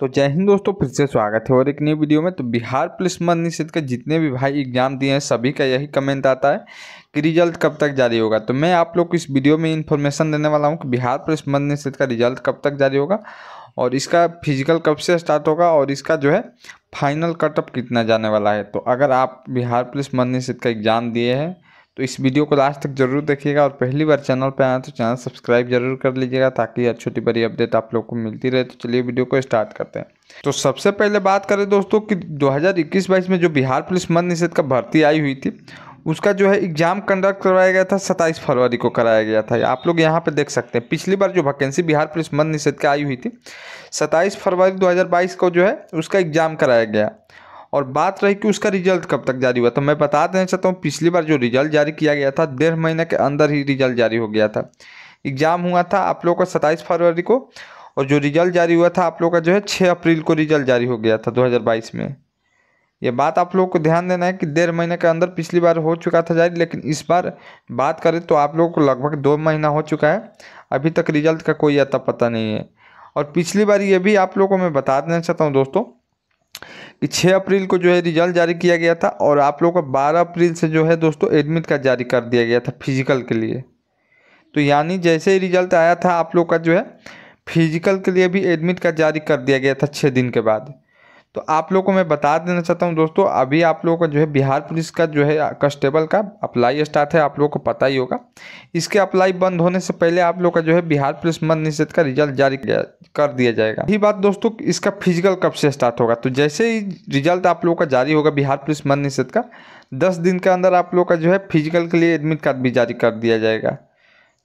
तो जय हिंद दोस्तों फिर से स्वागत है और एक नई वीडियो में तो बिहार पुलिस मद निषेध के जितने भी भाई एग्जाम दिए हैं सभी का यही कमेंट आता है कि रिजल्ट कब तक जारी होगा तो मैं आप लोग को इस वीडियो में इन्फॉर्मेशन देने वाला हूं कि बिहार पुलिस मध्य निषेध का रिजल्ट कब तक जारी होगा और इसका फिजिकल कब से स्टार्ट होगा और इसका जो है फाइनल कटअप कितना जाने वाला है तो अगर आप बिहार पुलिस मद निषेध का एग्ज़ाम दिए हैं तो इस वीडियो को लास्ट तक जरूर देखिएगा और पहली बार चैनल पर आए तो चैनल सब्सक्राइब जरूर कर लीजिएगा ताकि यार छोटी बड़ी अपडेट आप लोग को मिलती रहे तो चलिए वीडियो को स्टार्ट करते हैं तो सबसे पहले बात करें दोस्तों कि 2021-22 में जो बिहार पुलिस मद निषेध का भर्ती आई हुई थी उसका जो है एग्ज़ाम कंडक्ट करवाया गया था सत्ताईस फरवरी को कराया गया था आप लोग यहाँ पर देख सकते हैं पिछली बार जो वैकेंसी बिहार पुलिस मद निषेध का आई हुई थी सत्ताईस फरवरी दो को जो है उसका एग्ज़ाम कराया गया और बात रही कि उसका रिजल्ट कब तक जारी हुआ तो मैं बता देना चाहता हूँ पिछली बार जो रिजल्ट जारी किया गया था डेढ़ महीने के अंदर ही रिजल्ट जारी हो गया था एग्ज़ाम हुआ था आप लोगों का सत्ताईस फरवरी को और जो रिजल्ट जारी हुआ था आप लोगों का जो है छः अप्रैल को रिजल्ट जारी हो गया था दो में ये बात आप लोगों को ध्यान देना है कि डेढ़ महीने के अंदर पिछली बार हो चुका था जारी लेकिन इस बार बात करें तो आप लोगों को लगभग दो महीना हो चुका है अभी तक रिजल्ट का कोई अता पता नहीं है और पिछली बार ये भी आप लोगों को मैं बता देना चाहता हूँ दोस्तों कि 6 अप्रैल को जो है रिजल्ट जारी किया गया था और आप लोगों का 12 अप्रैल से जो है दोस्तों एडमिट का जारी कर दिया गया था फिजिकल के लिए तो यानी जैसे ही रिजल्ट आया था आप लोग का जो है फिजिकल के लिए भी एडमिट का जारी कर दिया गया था छः दिन के बाद तो आप लोगों को मैं बता देना चाहता हूँ दोस्तों अभी आप लोगों का जो है बिहार पुलिस का जो है कॉन्स्टेबल का अप्लाई स्टार्ट है आप लोगों को पता ही होगा इसके अप्लाई बंद होने से पहले आप लोग का जो है बिहार पुलिस मद निषेध का रिजल्ट जारी कर दिया जाएगा यही बात दोस्तों इसका फिजिकल कब से स्टार्ट होगा तो जैसे ही रिजल्ट आप लोगों का जारी होगा बिहार पुलिस मद निषेध का दस दिन के अंदर आप लोग का जो है फिजिकल के लिए एडमिट कार्ड भी जारी कर दिया जाएगा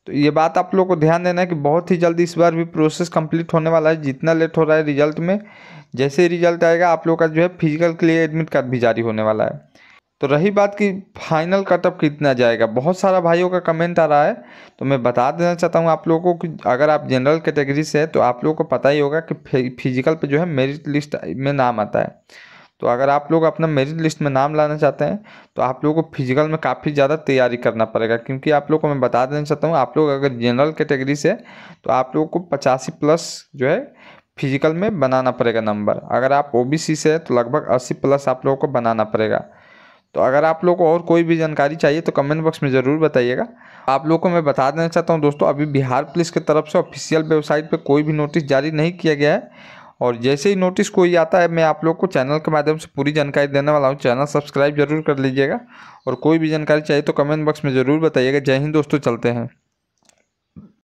तो ये बात आप लोग को ध्यान देना है कि बहुत ही जल्दी इस बार भी प्रोसेस कंप्लीट होने वाला है जितना लेट हो रहा है रिजल्ट में जैसे ही रिजल्ट आएगा आप लोग का जो है फिजिकल के लिए एडमिट कार्ड भी जारी होने वाला है तो रही बात कि फाइनल कटअप कितना जाएगा बहुत सारा भाइयों का कमेंट आ रहा है तो मैं बता देना चाहता हूँ आप लोगों को कि अगर आप जनरल कैटेगरी से हैं तो आप लोगों को पता ही होगा कि फिजिकल पर जो है मेरिट लिस्ट में नाम आता है तो अगर आप लोग अपना मेरिट लिस्ट में नाम लाना चाहते हैं तो आप लोगों को फिजिकल में काफ़ी ज़्यादा तैयारी करना पड़ेगा क्योंकि आप लोग को मैं बता देना चाहता हूँ आप लोग अगर जनरल कैटेगरी से तो आप लोगों को पचासी प्लस जो है फिजिकल में बनाना पड़ेगा नंबर अगर आप ओ से है तो लगभग अस्सी प्लस आप लोगों को बनाना पड़ेगा तो अगर आप लोग को और कोई भी जानकारी चाहिए तो कमेंट बॉक्स में ज़रूर बताइएगा आप लोग को मैं बता देना चाहता हूँ दोस्तों अभी बिहार पुलिस की तरफ से ऑफिशियल वेबसाइट पर कोई भी नोटिस जारी नहीं किया गया है और जैसे ही नोटिस कोई आता है मैं आप लोग को चैनल के माध्यम से पूरी जानकारी देने वाला हूँ चैनल सब्सक्राइब जरूर कर लीजिएगा और कोई भी जानकारी चाहिए तो कमेंट बॉक्स में ज़रूर बताइएगा जय हिंद दोस्तों चलते हैं